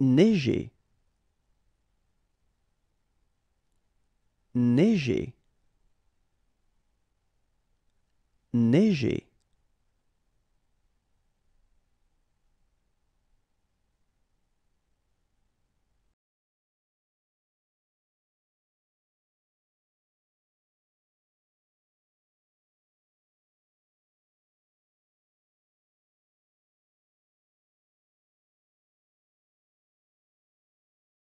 neiger neiger neiger